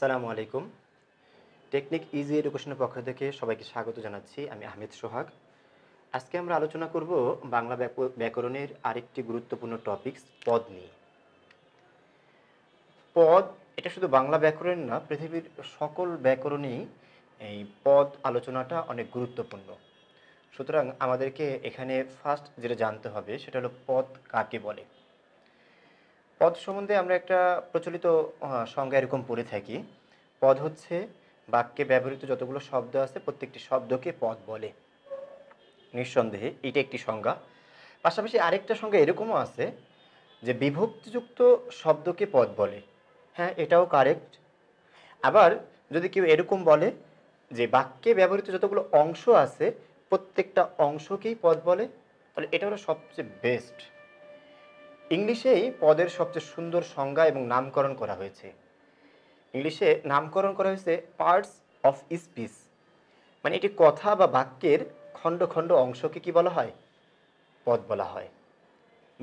আসসালামু আলাইকুম technique easy এডুকেশনের পক্ষ থেকে সবাইকে স্বাগত জানাচ্ছি আমি আহমেদ সোহাগ আজকে আমরা আলোচনা করব বাংলা ব্যাকরণের আরেকটি গুরুত্বপূর্ণ টপিকস পদ নিয়ে পদ এটা শুধু বাংলা ব্যাকরণ না পৃথিবীর সকল ব্যাকরণেই এই পদ আলোচনাটা অনেক গুরুত্বপূর্ণ সুতরাং আমাদেরকে এখানে ফার্স্ট যেটা জানতে হবে সেটা হলো পদ কাকে বলে পদ সম্বন্ধে আমরা একটা প্রচলিত সংজ্ঞা এরকম পড়ে থাকি পদ হচ্ছে বাক্যে ব্যবহৃত যতগুলো শব্দ আছে প্রত্যেকটি শব্দকে পদ বলে নিঃসন্দেহে এটা একটি সংজ্ঞা পাশাপাশি আরেকটা সংজ্ঞা এরকমও আছে যে বিভক্তিযুক্ত শব্দকে পদ বলে হ্যাঁ এটাও কারেক্ট আবার যদি কেউ এরকম বলে যে বাক্যে ব্যবহৃত যতগুলো অংশ আছে প্রত্যেকটা অংশকেই পদ বলে তাহলে এটা হলো সবচেয়ে বেস্ট ইংলিশেই পদের সবচেয়ে সুন্দর সংজ্ঞা এবং নামকরণ করা হয়েছে ইংলিশে নামকরণ করা হয়েছে পার্টস অফ স্পিচ মানে এটি কথা বা বাক্যের খণ্ড খণ্ড অংশকে কি বলা হয় পদ বলা হয়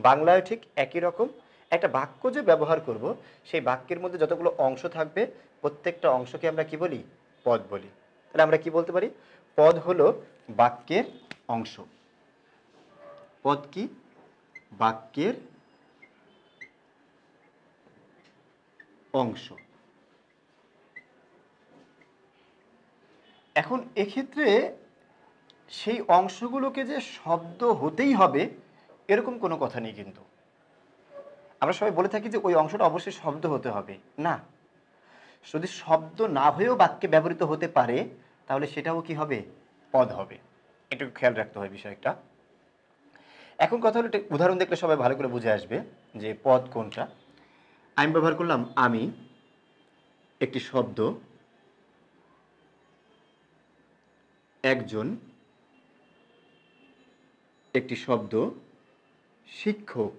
বাংলায় ঠিক একই রকম একটা বাক্য যে ব্যবহার করব সেই বাক্যের মধ্যে যতগুলো অংশ থাকবে প্রত্যেকটা অংশকে আমরা কি বলি পদ বলি তাহলে আমরা কি বলতে পারি পদ হলো বাক্যের অংশ পদ কি বাক্যের অংশ এখন এক্ষেত্রে সেই অংশগুলোকে যে শব্দ হতেই হবে এরকম কোনো কথা নেই কিন্তু আমরা সবাই বলে থাকি যে ওই অংশটা অবশ্যই শব্দ হতে হবে না যদি শব্দ না হয়েও বাক্যে ব্যবহৃত হতে পারে তাহলে সেটাও কি হবে পদ হবে এটুকু খেয়াল রাখতে হয় বিষয়টা এখন কথা হলো উদাহরণ দেখলে সবাই ভালো করে বুঝে আসবে যে পদ কোনটা আমি ব্যবহার করলাম আমি একটি শব্দ একজন একটি শব্দ শিক্ষক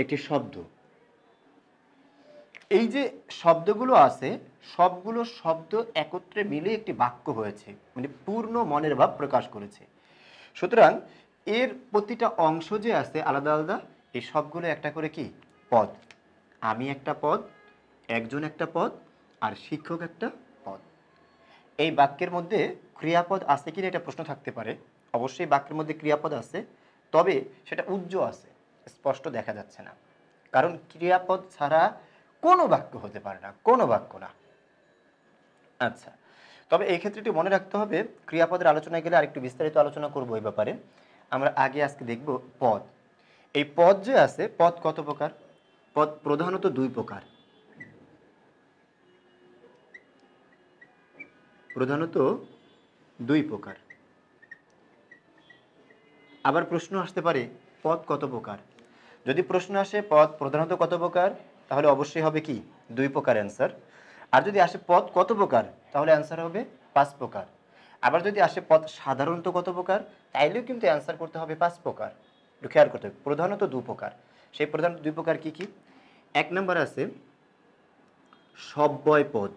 একটি শব্দ এই যে শব্দগুলো আছে সবগুলো শব্দ একত্রে মিলে একটি বাক্য হয়েছে মানে পূর্ণ মনের ভাব প্রকাশ করেছে সুতরাং এর প্রতিটা অংশ যে আছে আলাদা আলাদা এই সবগুলো একটা করে কি পদ আমি একটা পদ একজন একটা পদ আর শিক্ষক একটা পদ এই বাক্যের মধ্যে ক্রিয়াপদ আছে কিনা এটা প্রশ্ন থাকতে পারে অবশ্যই বাক্যের মধ্যে ক্রিয়াপদ আছে তবে সেটা উজ্জ্বল আছে স্পষ্ট দেখা যাচ্ছে না কারণ ক্রিয়াপদ ছাড়া কোনো বাক্য হতে পারে না কোনো বাক্য না আচ্ছা তবে এই ক্ষেত্রে একটু মনে রাখতে হবে ক্রিয়াপদের আলোচনায় গেলে আরেকটু বিস্তারিত আলোচনা করবো এই ব্যাপারে আমরা আগে আজকে দেখব পদ এই পদ যে আছে পদ কত প্রকার পদ প্রধানত দুই প্রকার প্রধানত দুই প্রকার আবার প্রশ্ন আসতে পারে পদ কত প্রকার যদি প্রশ্ন আসে পদ প্রধানত কত প্রকার তাহলে অবশ্যই হবে কি দুই প্রকার অ্যান্সার আর যদি আসে পদ কত প্রকার তাহলে অ্যান্সার হবে পাঁচ প্রকার আবার যদি আসে পদ সাধারণত কত প্রকার তাইলেও কিন্তু অ্যান্সার করতে হবে পাঁচ প্রকার একটু খেয়াল করতে হবে প্রধানত দু প্রকার সেই প্রধানত দুই প্রকার কি কি এক নম্বর আছে সব্যয় পদ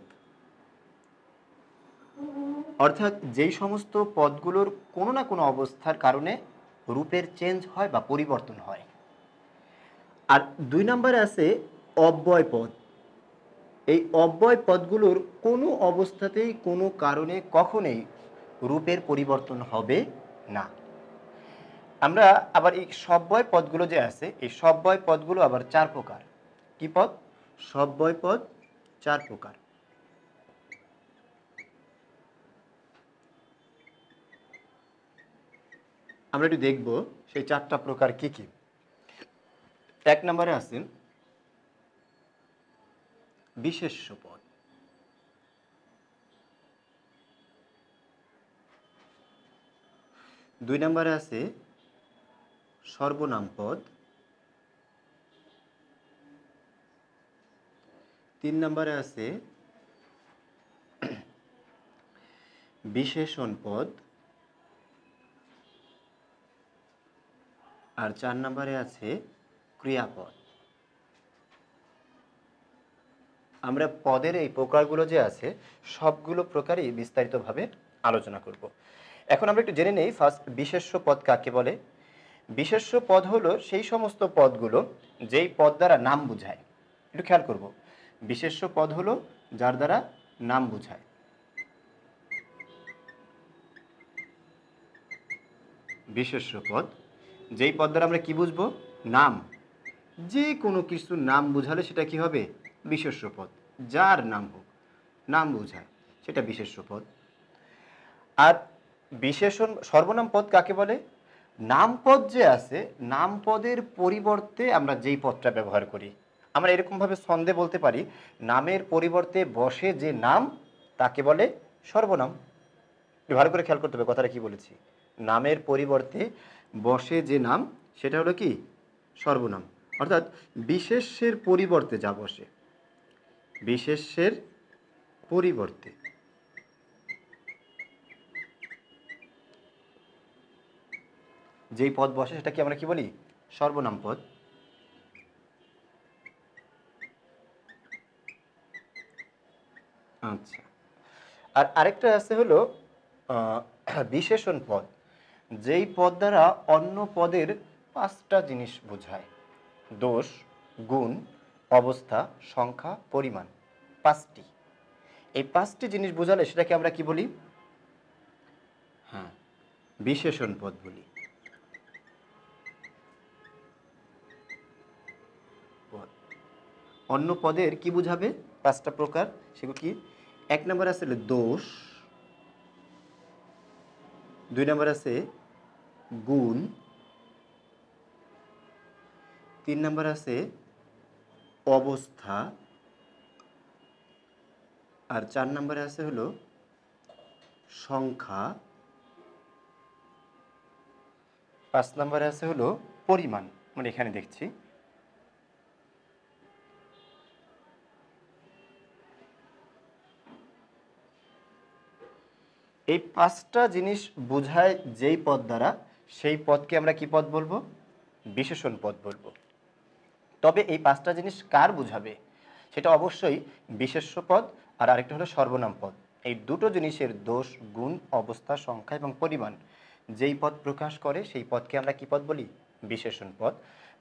অর্থাৎ যেই সমস্ত পদগুলোর কোনো না কোনো অবস্থার কারণে রূপের চেঞ্জ হয় বা পরিবর্তন হয় আর দুই নম্বরে আছে অব্যয় পদ এই অব্যয় পদগুলোর কোনো অবস্থাতেই কোনো কারণে কখনোই রূপের পরিবর্তন হবে না আমরা আবার এই বয় পদগুলো যে আছে এই বয় পদগুলো আবার চার প্রকার কি পদ বয় পদ চার প্রকার আমরা একটু দেখব সেই চারটা প্রকার কি কি এক নম্বরে আছে বিশেষ্য পদ দুই নম্বরে আছে সর্বনাম পদ তিন নম্বরে আছে বিশেষণ পদ আর চার নম্বরে আছে ক্রিয়াপদ আমরা পদের এই প্রকারগুলো যে আছে সবগুলো প্রকারই বিস্তারিতভাবে আলোচনা করব এখন আমরা একটু জেনে নেই ফার্স্ট বিশেষ্য পদ কাকে বলে বিশেষ্য পদ হলো সেই সমস্ত পদগুলো যেই পদ দ্বারা নাম বুঝায় একটু খেয়াল করব বিশেষ্য পদ হলো যার দ্বারা নাম বুঝায় বিশেষ্য পদ যেই পদ দ্বারা আমরা কি বুঝবো নাম যে কোনো কিছুর নাম বুঝালে সেটা কি হবে বিশেষ্য পদ যার নাম হোক নাম বুঝায় সেটা বিশেষ্য পদ আর বিশেষণ সর্বনাম পদ কাকে বলে নামপদ যে আছে নামপদের পরিবর্তে আমরা যেই পদটা ব্যবহার করি আমরা এরকমভাবে ছন্দে বলতে পারি নামের পরিবর্তে বসে যে নাম তাকে বলে সর্বনাম ভালো করে খেয়াল করতে হবে কথাটা কি বলেছি নামের পরিবর্তে বসে যে নাম সেটা হলো কি সর্বনাম অর্থাৎ বিশেষের পরিবর্তে যা বসে বিশেষের পরিবর্তে যেই পদ বসে সেটাকে আমরা কি বলি সর্বনাম পদ আচ্ছা আর আরেকটা আছে হলো বিশেষণ পদ যেই পদ দ্বারা অন্য পদের পাঁচটা জিনিস বোঝায় দোষ গুণ অবস্থা সংখ্যা পরিমাণ পাঁচটি এই পাঁচটি জিনিস বোঝালে সেটাকে আমরা কি বলি হ্যাঁ বিশেষণ পদ বলি অন্য পদের কি বুঝাবে পাঁচটা প্রকার সেগুলো কি এক নম্বর আছে দোষ দুই নম্বর আছে গুণ তিন নম্বর আছে অবস্থা আর চার নম্বরে আছে হলো সংখ্যা পাঁচ নম্বরে আছে হলো পরিমাণ মানে এখানে দেখছি এই পাঁচটা জিনিস বোঝায় যেই পদ দ্বারা সেই পদকে আমরা কি পদ বলবো বিশেষণ পদ বলবো তবে এই পাঁচটা জিনিস কার বুঝাবে সেটা অবশ্যই বিশেষ্য পদ আর আরেকটা হলো সর্বনাম পদ এই দুটো জিনিসের দোষ গুণ অবস্থা সংখ্যা এবং পরিমাণ যেই পদ প্রকাশ করে সেই পদকে আমরা কি পদ বলি বিশেষণ পদ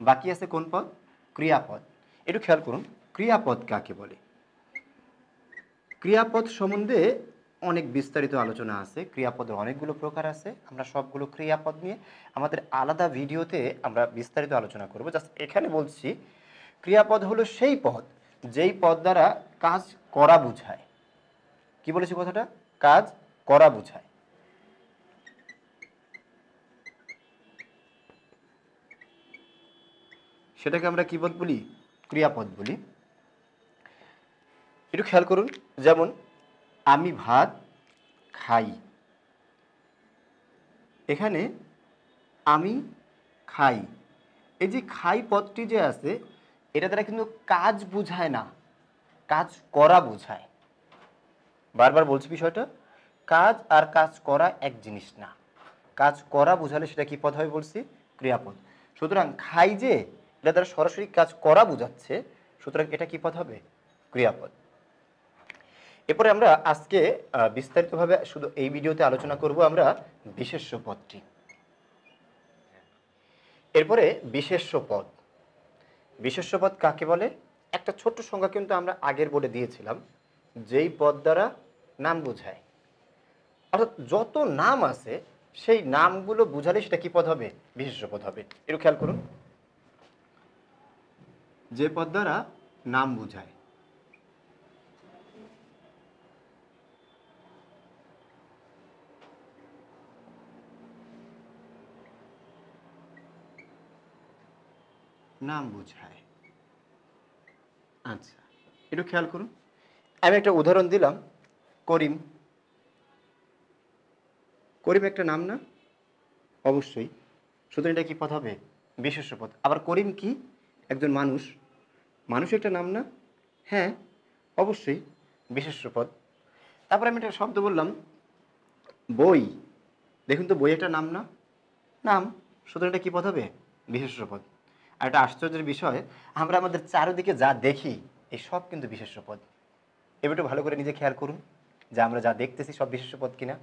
বাকি আছে কোন পদ ক্রিয়াপদ একটু খেয়াল করুন ক্রিয়াপদ কাকে বলে ক্রিয়াপদ সম্বন্ধে অনেক বিস্তারিত আলোচনা আছে ক্রিয়াপদের অনেকগুলো প্রকার আছে আমরা সবগুলো ক্রিয়াপদ নিয়ে আমাদের আলাদা ভিডিওতে আমরা বিস্তারিত আলোচনা করব জাস্ট এখানে বলছি ক্রিয়াপদ হলো সেই পদ যেই পদ দ্বারা কাজ করা বুঝায় কি বলেছি কথাটা কাজ করা বুঝায় সেটাকে আমরা কি বলি ক্রিয়াপদ বলি একটু খেয়াল করুন যেমন আমি ভাত খাই এখানে আমি খাই এই যে খাই পদটি যে আছে এটা দ্বারা কিন্তু কাজ বোঝায় না কাজ করা বোঝায় বারবার বলছি বিষয়টা কাজ আর কাজ করা এক জিনিস না কাজ করা বোঝালে সেটা কি পদ হবে বলছি ক্রিয়াপদ সুতরাং খাই যে এটা দ্বারা সরাসরি কাজ করা বোঝাচ্ছে সুতরাং এটা কি পদ হবে ক্রিয়াপদ এরপরে আমরা আজকে বিস্তারিতভাবে শুধু এই ভিডিওতে আলোচনা করব আমরা বিশেষ্য পদটি এরপরে বিশেষ্য পদ বিশেষ্য পদ কাকে বলে একটা ছোট্ট সংজ্ঞা কিন্তু আমরা আগের বোর্ডে দিয়েছিলাম যেই পদ দ্বারা নাম বোঝায় অর্থাৎ যত নাম আছে সেই নামগুলো বুঝালে সেটা কি পদ হবে বিশেষ্য পদ হবে এরকম খেয়াল করুন যে পদ দ্বারা নাম বুঝায় নাম বুঝায় আচ্ছা একটু খেয়াল করুন আমি একটা উদাহরণ দিলাম করিম করিম একটা নাম না অবশ্যই সুতরাং এটা কি পথ হবে বিশেষ পথ আবার করিম কি একজন মানুষ মানুষ একটা নাম না হ্যাঁ অবশ্যই বিশেষ পদ তারপরে আমি একটা শব্দ বললাম বই দেখুন তো বই একটা নাম না নাম সুতরাং এটা কী পথ হবে বিশেষ পদ আর একটা আশ্চর্যের বিষয় আমরা আমাদের চারিদিকে যা দেখি এই সব কিন্তু বিশেষ পদ এবার একটু ভালো করে নিজে খেয়াল করুন যে আমরা যা দেখতেছি সব বিশেষ পদ কিনা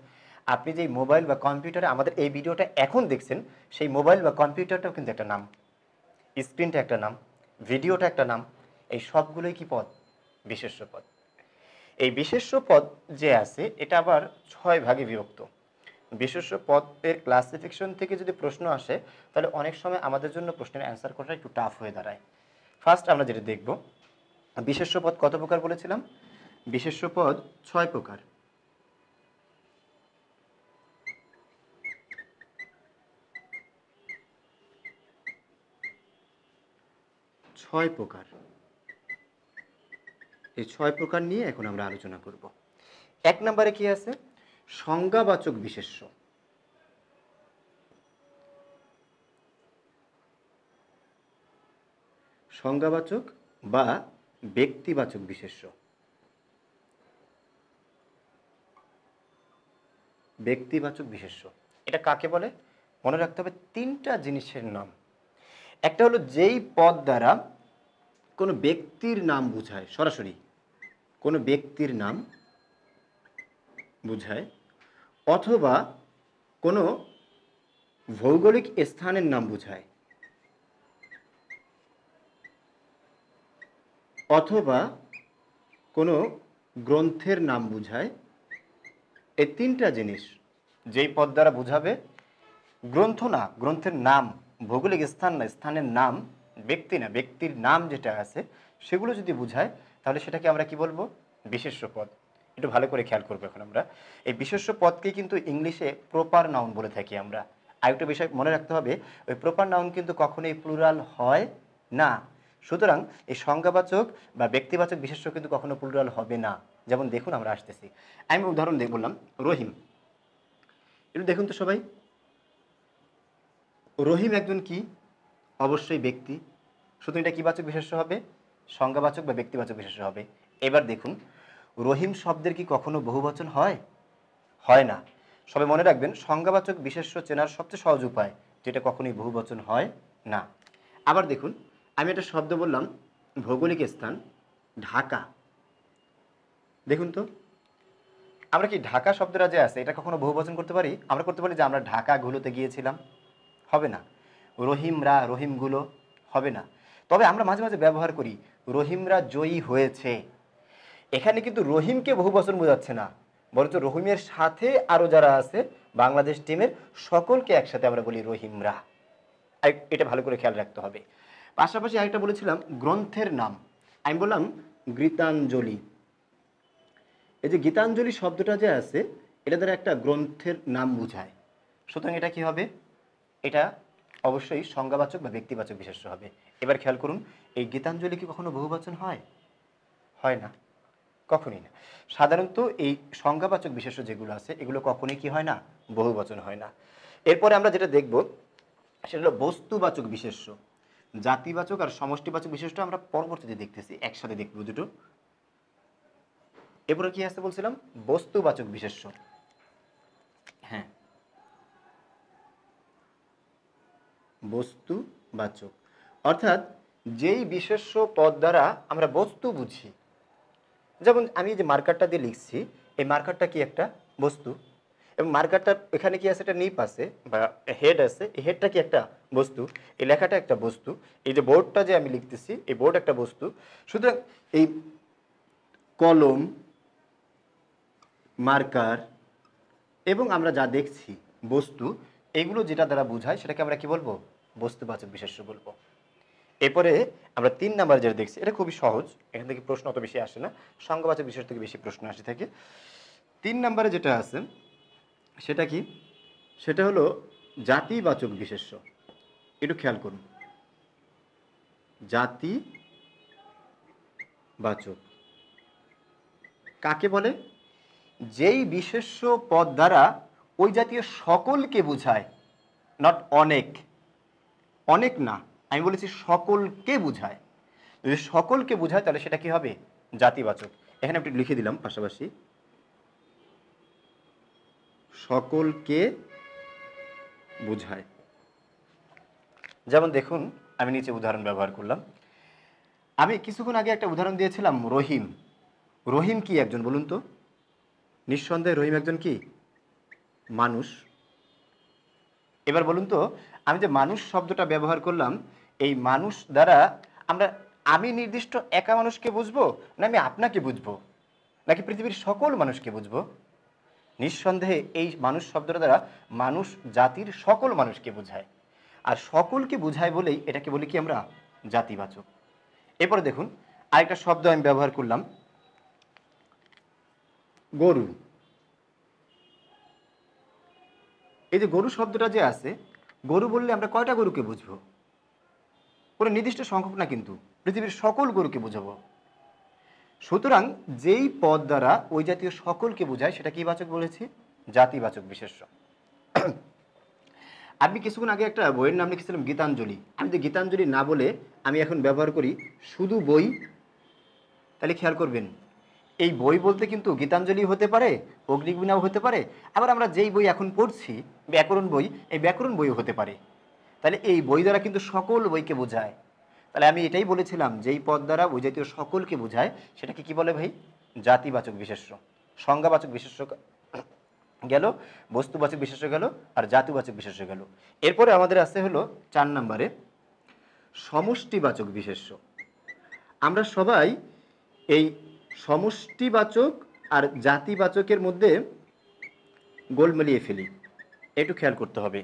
আপনি যে মোবাইল বা কম্পিউটারে আমাদের এই ভিডিওটা এখন দেখছেন সেই মোবাইল বা কম্পিউটারটাও কিন্তু একটা নাম স্ক্রিনটা একটা নাম ভিডিওটা একটা নাম এই সবগুলোই কি পদ বিশেষ্য পদ এই বিশেষ্য পদ যে আছে এটা আবার ছয় ভাগে বিভক্ত বিশেষ পদের ক্লাসিফিকেশন থেকে যদি প্রশ্ন আসে তাহলে অনেক সময় আমাদের জন্য প্রশ্নের অ্যান্সার করাটা একটু টাফ হয়ে দাঁড়ায় ফার্স্ট আমরা যেটা দেখব বিশেষ পদ কত প্রকার বলেছিলাম বিশেষ পদ ছয় প্রকার ছয় প্রকার এই ছয় প্রকার নিয়ে এখন আমরা আলোচনা করব এক নম্বরে কি আছে সংজ্ঞাবাচক বিশেষ্য সংজ্ঞাবাচক বা ব্যক্তিবাচক বিশেষ্য ব্যক্তিবাচক বিশেষ্য এটা কাকে বলে মনে রাখতে হবে তিনটা জিনিসের নাম একটা হলো যেই পদ দ্বারা কোনো ব্যক্তির নাম বোঝায় সরাসরি কোনো ব্যক্তির নাম বুঝায় অথবা কোনো ভৌগোলিক স্থানের নাম বোঝায় অথবা কোনো গ্রন্থের নাম বোঝায় এ তিনটা জিনিস যেই পদ দ্বারা বোঝাবে গ্রন্থ না গ্রন্থের নাম ভৌগোলিক স্থান না স্থানের নাম ব্যক্তি না ব্যক্তির নাম যেটা আছে সেগুলো যদি বোঝায় তাহলে সেটাকে আমরা কি বলবো বিশেষ্য পদ একটু ভালো করে খেয়াল করবো এখন আমরা এই বিশেষ্য পদকে কিন্তু ইংলিশে প্রপার নাউন বলে থাকি আমরা আরেকটা বিষয় মনে রাখতে হবে ওই প্রপার নাউন কিন্তু কখনোই প্লুরাল হয় না সুতরাং এই সংজ্ঞাবাচক বা ব্যক্তিবাচক বিশেষ্য কিন্তু কখনো প্লুরাল হবে না যেমন দেখুন আমরা আসতেছি আমি উদাহরণ দিয়ে বললাম রহিম একটু দেখুন তো সবাই রহিম একজন কি অবশ্যই ব্যক্তি সুতরাং এটা কী বাচক বিশেষ্য হবে সংজ্ঞাবাচক বা ব্যক্তিবাচক বিশেষ্য হবে এবার দেখুন রহিম শব্দের কি কখনো বহুবচন হয় হয় না সবাই মনে রাখবেন সংজ্ঞাবাচক বিশেষ্য চেনার সবচেয়ে সহজ উপায় যেটা কখনোই বহুবচন হয় না আবার দেখুন আমি একটা শব্দ বললাম ভৌগোলিক স্থান ঢাকা দেখুন তো আমরা কি ঢাকা শব্দটা যে আছে এটা কখনো বহুবচন করতে পারি আমরা করতে পারি যে আমরা ঢাকাগুলোতে গিয়েছিলাম হবে না রহিমরা রহিমগুলো হবে না তবে আমরা মাঝে মাঝে ব্যবহার করি রহিমরা জয়ী হয়েছে এখানে কিন্তু রহিমকে বহু বছর বোঝাচ্ছে না বরঞ্চ রহিমের সাথে আরও যারা আছে বাংলাদেশ টিমের সকলকে একসাথে আমরা বলি রহিমরা এটা ভালো করে খেয়াল রাখতে হবে পাশাপাশি আরেকটা বলেছিলাম গ্রন্থের নাম আমি বললাম গীতাঞ্জলি এই যে গীতাঞ্জলি শব্দটা যে আছে এটা দ্বারা একটা গ্রন্থের নাম বোঝায় সুতরাং এটা কি হবে এটা অবশ্যই সংজ্ঞাবাচক বা ব্যক্তিবাচক বিশেষ হবে এবার খেয়াল করুন এই গীতাঞ্জলি কি কখনো বহুবচন হয় হয় না কখনই না সাধারণত এই সংজ্ঞাবাচক বিশেষ্য যেগুলো আছে এগুলো কখনোই কি হয় না বচন হয় না এরপরে আমরা যেটা দেখব সেটা হলো বস্তুবাচক বিশেষ্য জাতিবাচক আর সমষ্টিবাচক বিশেষ আমরা পরবর্তীতে দেখতেছি একসাথে দেখব দুটো এরপরে কি আছে বলছিলাম বস্তুবাচক বিশেষ্য হ্যাঁ বস্তুবাচক অর্থাৎ যেই বিশেষ্য পদ দ্বারা আমরা বস্তু বুঝি যেমন আমি যে মার্কারটা দিয়ে লিখছি এই মার্কারটা কি একটা বস্তু এবং মার্কারটা এখানে কি আছে এটা নিপ আছে বা হেড আছে এই হেডটা কি একটা বস্তু এই লেখাটা একটা বস্তু এই যে বোর্ডটা যে আমি লিখতেছি এই বোর্ড একটা বস্তু সুতরাং এই কলম মার্কার এবং আমরা যা দেখছি বস্তু এগুলো যেটা দ্বারা বোঝায় সেটাকে আমরা কি বলবো বস্তুবাচক বিশেষ্য বলবো এরপরে আমরা তিন নাম্বার যেটা দেখছি এটা খুবই সহজ এখান থেকে প্রশ্ন অত বেশি আসে না সংঘবাচক বিষয় থেকে বেশি প্রশ্ন আসে থাকে তিন নাম্বারে যেটা আছে সেটা কি সেটা হলো জাতিবাচক বিশেষ্য একটু খেয়াল করুন জাতি বাচক কাকে বলে যেই বিশেষ্য পদ দ্বারা ওই জাতীয় সকলকে বোঝায় নট অনেক অনেক না আমি বলেছি সকলকে বুঝায় যদি সকলকে বোঝায় তাহলে সেটা কি হবে জাতিবাচক এখানে একটু লিখে দিলাম পাশাপাশি সকলকে বুঝায় যেমন দেখুন আমি নিচে উদাহরণ ব্যবহার করলাম আমি কিছুক্ষণ আগে একটা উদাহরণ দিয়েছিলাম রহিম রহিম কি একজন বলুন তো নিঃসন্দেহে রহিম একজন কি মানুষ এবার বলুন তো আমি যে মানুষ শব্দটা ব্যবহার করলাম এই মানুষ দ্বারা আমরা আমি নির্দিষ্ট একা মানুষকে বুঝবো না আমি আপনাকে বুঝবো নাকি পৃথিবীর সকল মানুষকে বুঝবো নিঃসন্দেহে এই মানুষ শব্দটা দ্বারা মানুষ জাতির সকল মানুষকে বোঝায় আর সকলকে বুঝায় বলেই এটাকে বলি কি আমরা জাতিবাচক এরপরে দেখুন আরেকটা শব্দ আমি ব্যবহার করলাম গরু এই যে গরু শব্দটা যে আছে গরু বললে আমরা কয়টা গরুকে বুঝবো কোনো নির্দিষ্ট সংখ্যক না কিন্তু পৃথিবীর সকল গরুকে বোঝাবো সুতরাং যেই পদ দ্বারা ওই জাতীয় সকলকে বোঝায় সেটা কি বাচক বলেছি জাতিবাচক বিশেষ আমি কিছুক্ষণ আগে একটা বইয়ের নাম লিখেছিলাম গীতাঞ্জলি আমি যে গীতাঞ্জলি না বলে আমি এখন ব্যবহার করি শুধু বই তাহলে খেয়াল করবেন এই বই বলতে কিন্তু গীতাঞ্জলি হতে পারে অগ্নিগুণাও হতে পারে আবার আমরা যেই বই এখন পড়ছি ব্যাকরণ বই এই ব্যাকরণ বইও হতে পারে তাহলে এই বই দ্বারা কিন্তু সকল বইকে বোঝায় তাহলে আমি এটাই বলেছিলাম যে এই পদ দ্বারা ওই জাতীয় সকলকে বোঝায় সেটাকে কি বলে ভাই জাতিবাচক বিশেষ্য সংজ্ঞাবাচক বিশেষ্য গেল বস্তুবাচক বিশেষ্য গেল আর জাতিবাচক বিশেষ্য গেল এরপরে আমাদের আছে হলো চার নম্বরে সমষ্টিবাচক বিশেষ্য আমরা সবাই এই সমষ্টিবাচক আর জাতিবাচকের মধ্যে গোল মিলিয়ে ফেলি একটু খেয়াল করতে হবে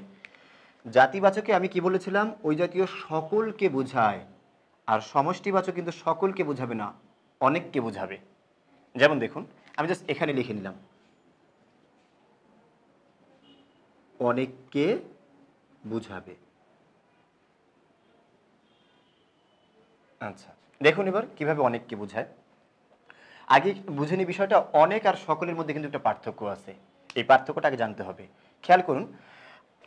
জাতিবাচকে আমি কি বলেছিলাম ওই জাতীয় সকলকে বোঝায় আর সমষ্টিবাচক কিন্তু সকলকে বোঝাবে না অনেককে বোঝাবে যেমন দেখুন আমি জাস্ট এখানে লিখে নিলাম অনেককে বুঝাবে আচ্ছা দেখুন এবার কিভাবে অনেককে বুঝায় আগে বুঝেনি বিষয়টা অনেক আর সকলের মধ্যে কিন্তু একটা পার্থক্য আছে এই পার্থক্যটা আগে জানতে হবে খেয়াল করুন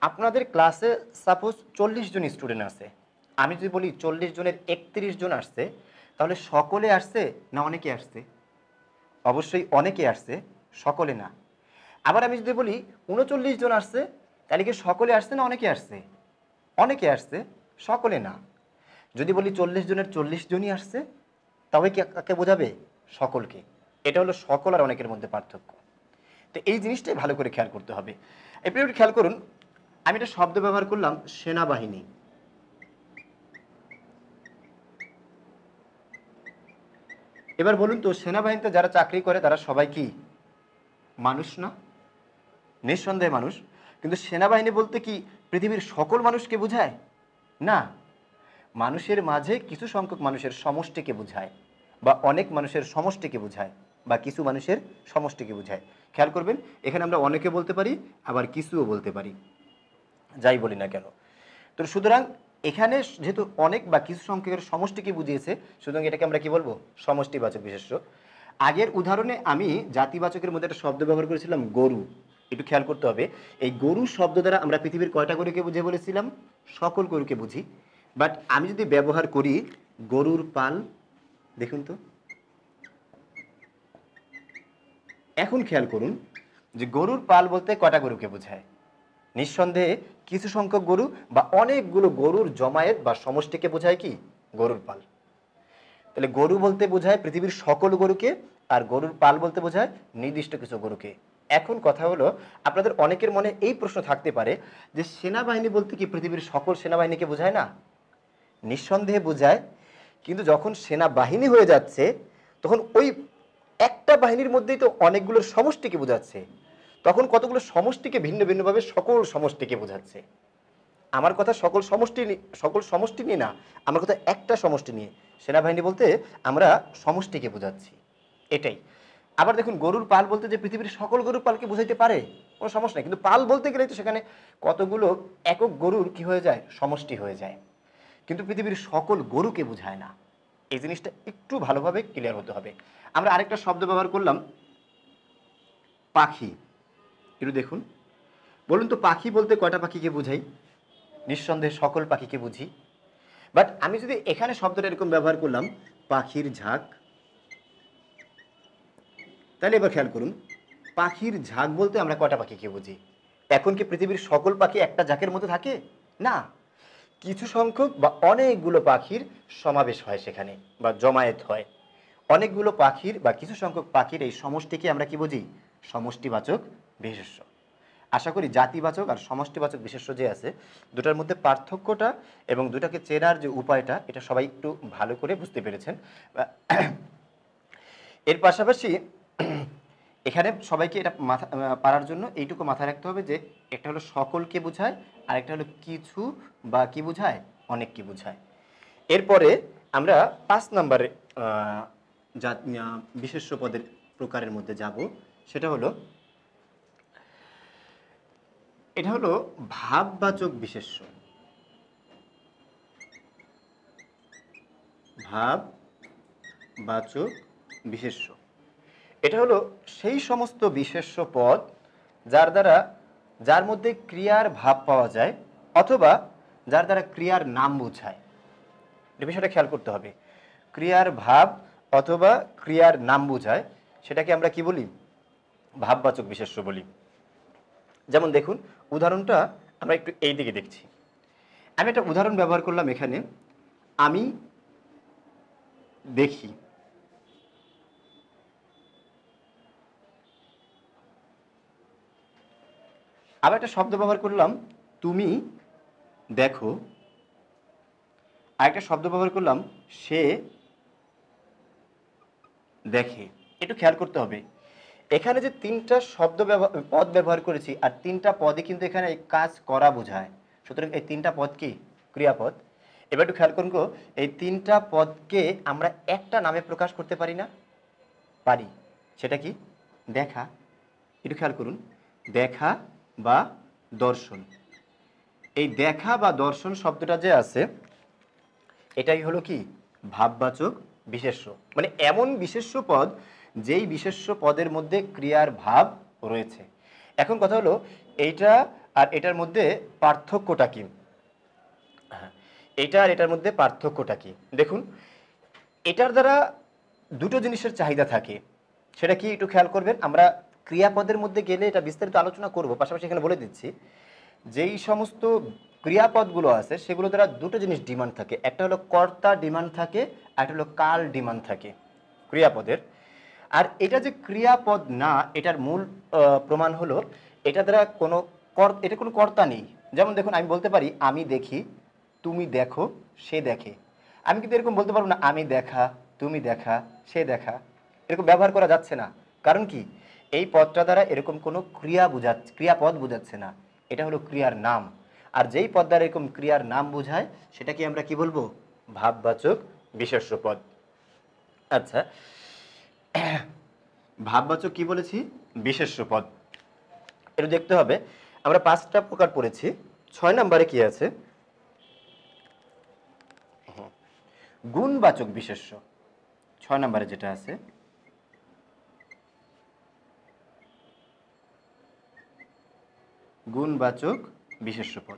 আপনাদের ক্লাসে সাপোজ চল্লিশ জন স্টুডেন্ট আছে আমি যদি বলি চল্লিশ জনের একত্রিশ জন আসছে তাহলে সকলে আসছে না অনেকে আসছে অবশ্যই অনেকে আসছে সকলে না আবার আমি যদি বলি উনচল্লিশ জন আসছে তাহলে কি সকলে আসছে না অনেকে আসছে অনেকে আসছে সকলে না যদি বলি চল্লিশ জনের চল্লিশ জনই আসছে তবে কি কাকে বোঝাবে সকলকে এটা হলো সকল আর অনেকের মধ্যে পার্থক্য তো এই জিনিসটাই ভালো করে খেয়াল করতে হবে এরপরে খেয়াল করুন আমি একটা শব্দ ব্যবহার করলাম সেনাবাহিনী এবার বলুন তো সেনাবাহিনীতে যারা চাকরি করে তারা সবাই কি মানুষ না নিঃসন্দেহে মানুষ কিন্তু সেনাবাহিনী বলতে কি পৃথিবীর সকল মানুষকে বোঝায় না মানুষের মাঝে কিছু সংখ্যক মানুষের সমষ্টিকে বোঝায় বা অনেক মানুষের সমষ্টিকে বোঝায় বা কিছু মানুষের সমষ্টিকে বোঝায় খেয়াল করবেন এখানে আমরা অনেকে বলতে পারি আবার কিছুও বলতে পারি যাই বলি না কেন তো সুতরাং এখানে যেহেতু অনেক বা কিছু সংখ্যকের সমষ্টিকে বুঝিয়েছে সুতরাং এটাকে আমরা কি বলবো সমষ্টিবাচক বিশেষ্য আগের উদাহরণে আমি জাতিবাচকের মধ্যে একটা শব্দ ব্যবহার করেছিলাম গরু একটু খেয়াল করতে হবে এই গরু শব্দ দ্বারা আমরা পৃথিবীর কয়টা গরুকে বুঝে বলেছিলাম সকল গরুকে বুঝি বাট আমি যদি ব্যবহার করি গরুর পাল দেখুন তো এখন খেয়াল করুন যে গরুর পাল বলতে কটা গরুকে বোঝায় নিঃসন্দেহে কিছু সংখ্যক গরু বা অনেকগুলো গরুর জমায়েত বা সমষ্টিকে বোঝায় কি গরুর পাল তাহলে গরু বলতে বোঝায় পৃথিবীর সকল গরুকে আর গরুর পাল বলতে বোঝায় নির্দিষ্ট কিছু গরুকে এখন কথা হলো আপনাদের অনেকের মনে এই প্রশ্ন থাকতে পারে যে সেনাবাহিনী বলতে কি পৃথিবীর সকল সেনাবাহিনীকে বোঝায় না নিঃসন্দেহে বোঝায় কিন্তু যখন সেনাবাহিনী হয়ে যাচ্ছে তখন ওই একটা বাহিনীর মধ্যেই তো অনেকগুলোর সমষ্টিকে বোঝাচ্ছে তখন কতগুলো সমষ্টিকে ভিন্ন ভিন্নভাবে সকল সমষ্টিকে বোঝাচ্ছে আমার কথা সকল সমষ্টি সকল সমষ্টি নিয়ে না আমার কথা একটা সমষ্টি নিয়ে সেনাবাহিনী বলতে আমরা সমষ্টিকে বোঝাচ্ছি এটাই আবার দেখুন গরুর পাল বলতে যে পৃথিবীর সকল গরুর পালকে বোঝাইতে পারে কোনো সমস্যা নেই কিন্তু পাল বলতে গেলে তো সেখানে কতগুলো একক গরুর কি হয়ে যায় সমষ্টি হয়ে যায় কিন্তু পৃথিবীর সকল গরুকে বোঝায় না এই জিনিসটা একটু ভালোভাবে ক্লিয়ার হতে হবে আমরা আরেকটা শব্দ ব্যবহার করলাম পাখি একটু দেখুন বলুন তো পাখি বলতে কয়টা পাখিকে বুঝাই নিঃসন্দেহে সকল পাখিকে বুঝি বাট আমি যদি এখানে শব্দটা এরকম ব্যবহার করলাম পাখির ঝাঁক তাহলে এবার খেয়াল করুন পাখির ঝাঁক বলতে আমরা কটা পাখিকে বুঝি এখন কি পৃথিবীর সকল পাখি একটা ঝাঁকের মধ্যে থাকে না কিছু সংখ্যক বা অনেকগুলো পাখির সমাবেশ হয় সেখানে বা জমায়েত হয় অনেকগুলো পাখির বা কিছু সংখ্যক পাখির এই সমষ্টিকে আমরা কি বুঝি সমষ্টিবাচক বিশেষ্য আশা করি জাতিবাচক আর সমষ্টিবাচক বিশেষ্য যে আছে দুটার মধ্যে পার্থক্যটা এবং দুটাকে চেনার যে উপায়টা এটা সবাই একটু ভালো করে বুঝতে পেরেছেন এর পাশাপাশি এখানে সবাইকে এটা মাথা পারার জন্য এইটুকু মাথায় রাখতে হবে যে একটা হলো সকলকে বোঝায় আর একটা হলো কিছু বা কি বোঝায় অনেককে বোঝায় এরপরে আমরা পাঁচ নম্বরে বিশেষ্য পদের প্রকারের মধ্যে যাব সেটা হলো এটা হলো ভাববাচক বিশেষ্য ভাব বাচক বিশেষ্য এটা হলো সেই সমস্ত বিশেষ্য পদ যার দ্বারা যার মধ্যে ক্রিয়ার ভাব পাওয়া যায় অথবা যার দ্বারা ক্রিয়ার নাম বোঝায় এটা বিষয়টা খেয়াল করতে হবে ক্রিয়ার ভাব অথবা ক্রিয়ার নাম বোঝায় সেটাকে আমরা কি বলি ভাববাচক বিশেষ্য বলি যেমন দেখুন উদাহরণটা আমরা একটু এই দিকে দেখছি আমি একটা উদাহরণ ব্যবহার করলাম এখানে আমি দেখি আবার একটা শব্দ ব্যবহার করলাম তুমি দেখো আর একটা শব্দ ব্যবহার করলাম সে দেখে একটু খেয়াল করতে হবে এখানে যে তিনটা শব্দ পদ ব্যবহার করেছি আর তিনটা পদে কিন্তু এখানে কাজ করা বোঝায় সুতরাং এই তিনটা পদ কি ক্রিয়াপদ এবার একটু খেয়াল করুন এই তিনটা পদকে আমরা একটা নামে প্রকাশ করতে পারি না পারি সেটা কি দেখা একটু খেয়াল করুন দেখা বা দর্শন এই দেখা বা দর্শন শব্দটা যে আছে এটাই হলো কি ভাববাচক বিশেষ্য মানে এমন বিশেষ্য পদ যেই বিশেষ পদের মধ্যে ক্রিয়ার ভাব রয়েছে এখন কথা হলো এইটা আর এটার মধ্যে পার্থক্যটা কি হ্যাঁ, এটা আর এটার মধ্যে পার্থক্যটা কি দেখুন এটার দ্বারা দুটো জিনিসের চাহিদা থাকে সেটা কি একটু খেয়াল করবেন আমরা ক্রিয়াপদের মধ্যে গেলে এটা বিস্তারিত আলোচনা করব পাশাপাশি এখানে বলে দিচ্ছি যেই সমস্ত ক্রিয়াপদগুলো আছে সেগুলো দ্বারা দুটো জিনিস ডিমান্ড থাকে একটা হলো কর্তা ডিমান্ড থাকে আর একটা হলো কাল ডিমান্ড থাকে ক্রিয়াপদের আর এটা যে ক্রিয়াপদ না এটার মূল প্রমাণ হলো এটা দ্বারা কোনো কর এটা কোনো কর্তা নেই যেমন দেখুন আমি বলতে পারি আমি দেখি তুমি দেখো সে দেখে আমি কিন্তু এরকম বলতে পারবো না আমি দেখা তুমি দেখা সে দেখা এরকম ব্যবহার করা যাচ্ছে না কারণ কি এই পদটা দ্বারা এরকম কোনো ক্রিয়া বোঝাচ্ছে ক্রিয়াপদ বোঝাচ্ছে না এটা হলো ক্রিয়ার নাম আর যেই পদ দ্বারা এরকম ক্রিয়ার নাম বোঝায় সেটাকে আমরা কি বলবো ভাববাচক বিশেষ্য পদ আচ্ছা ভাববাচক কি বলেছি বিশেষ্য পদ এটা দেখতে হবে আমরা পাঁচটা প্রকার পড়েছি ছয় নম্বরে কি আছে গুণবাচক বিশেষ্য ছয় নম্বরে যেটা আছে গুণবাচক বিশেষ্য পদ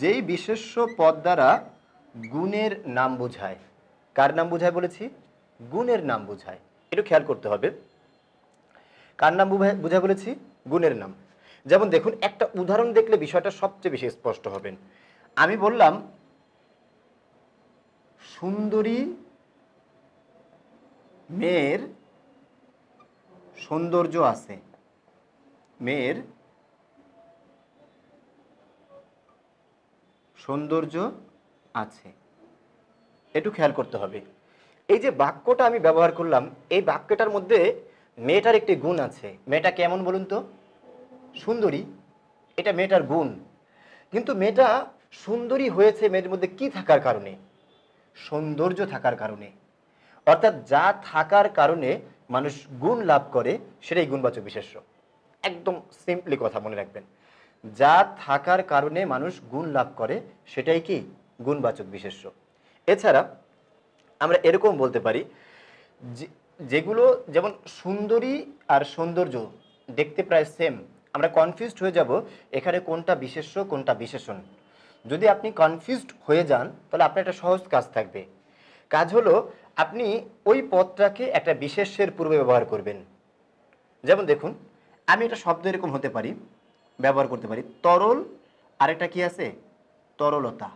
যেই বিশেষ্য পদ দ্বারা গুণের নাম বোঝায় কার নাম বোঝায় বলেছি গুণের নাম বোঝায় একটু খেয়াল করতে হবে কার নাম বুঝা বলেছি গুণের নাম যেমন দেখুন একটা উদাহরণ দেখলে বিষয়টা সবচেয়ে বেশি স্পষ্ট হবেন আমি বললাম সুন্দরী মেয়ের সৌন্দর্য আছে মেয়ের সৌন্দর্য আছে একটু খেয়াল করতে হবে এই যে বাক্যটা আমি ব্যবহার করলাম এই বাক্যটার মধ্যে মেয়েটার একটি গুণ আছে মেয়েটা কেমন বলুন তো সুন্দরী এটা মেয়েটার গুণ কিন্তু মেয়েটা সুন্দরী হয়েছে মেয়ের মধ্যে কি থাকার কারণে সৌন্দর্য থাকার কারণে অর্থাৎ যা থাকার কারণে মানুষ গুণ লাভ করে সেটাই গুণবাচক বিশেষ্য একদম সিম্পলি কথা মনে রাখবেন যা থাকার কারণে মানুষ গুণ লাভ করে সেটাই কি গুণবাচক বিশেষ্য এছাড়া আমরা এরকম বলতে পারি যেগুলো যেমন সুন্দরী আর সৌন্দর্য দেখতে প্রায় সেম আমরা কনফিউজড হয়ে যাব এখানে কোনটা বিশেষ্য কোনটা বিশেষণ যদি আপনি কনফিউজড হয়ে যান তাহলে আপনার একটা সহজ কাজ থাকবে কাজ হলো আপনি ওই পদটাকে একটা বিশেষ্যের পূর্বে ব্যবহার করবেন যেমন দেখুন আমি একটা শব্দ এরকম হতে পারি ব্যবহার করতে পারি তরল আর একটা কি আছে তরলতা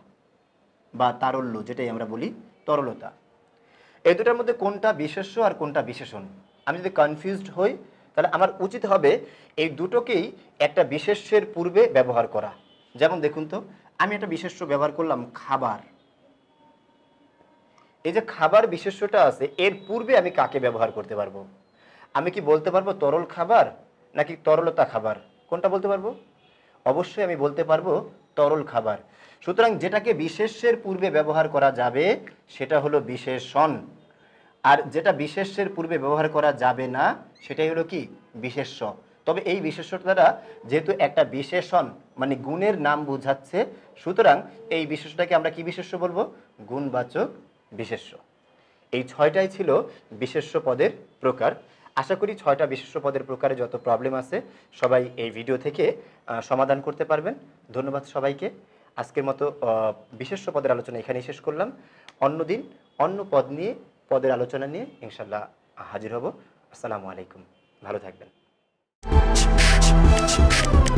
বা তারল্য যেটাই আমরা বলি তরলতা এই দুটার মধ্যে কোনটা বিশেষ্য আর কোনটা বিশেষণ আমি যদি কনফিউজড হই তাহলে আমার উচিত হবে এই দুটোকেই একটা বিশেষ্যের পূর্বে ব্যবহার করা যেমন দেখুন তো আমি একটা বিশেষ্য ব্যবহার করলাম খাবার এই যে খাবার বিশেষ্যটা আছে এর পূর্বে আমি কাকে ব্যবহার করতে পারবো আমি কি বলতে পারবো তরল খাবার নাকি তরলতা খাবার কোনটা বলতে পারবো অবশ্যই আমি বলতে পারবো তরল খাবার সুতরাং যেটাকে বিশেষের পূর্বে ব্যবহার করা যাবে সেটা হলো বিশেষণ আর যেটা বিশেষের পূর্বে ব্যবহার করা যাবে না সেটাই হলো কি বিশেষ্য তবে এই বিশেষ্যটা যেহেতু একটা বিশেষণ মানে গুণের নাম বুঝাচ্ছে সুতরাং এই বিশেষটাকে আমরা কি বিশেষ্য বলবো গুণবাচক বিশেষ্য এই ছয়টাই ছিল বিশেষ্য পদের প্রকার আশা করি ছয়টা বিশেষ পদের প্রকারে যত প্রবলেম আছে সবাই এই ভিডিও থেকে সমাধান করতে পারবেন ধন্যবাদ সবাইকে আজকের মতো বিশেষ পদের আলোচনা এখানেই শেষ করলাম অন্য দিন অন্য পদ নিয়ে পদের আলোচনা নিয়ে ইনশাল্লাহ হাজির হব আসসালামু আলাইকুম ভালো থাকবেন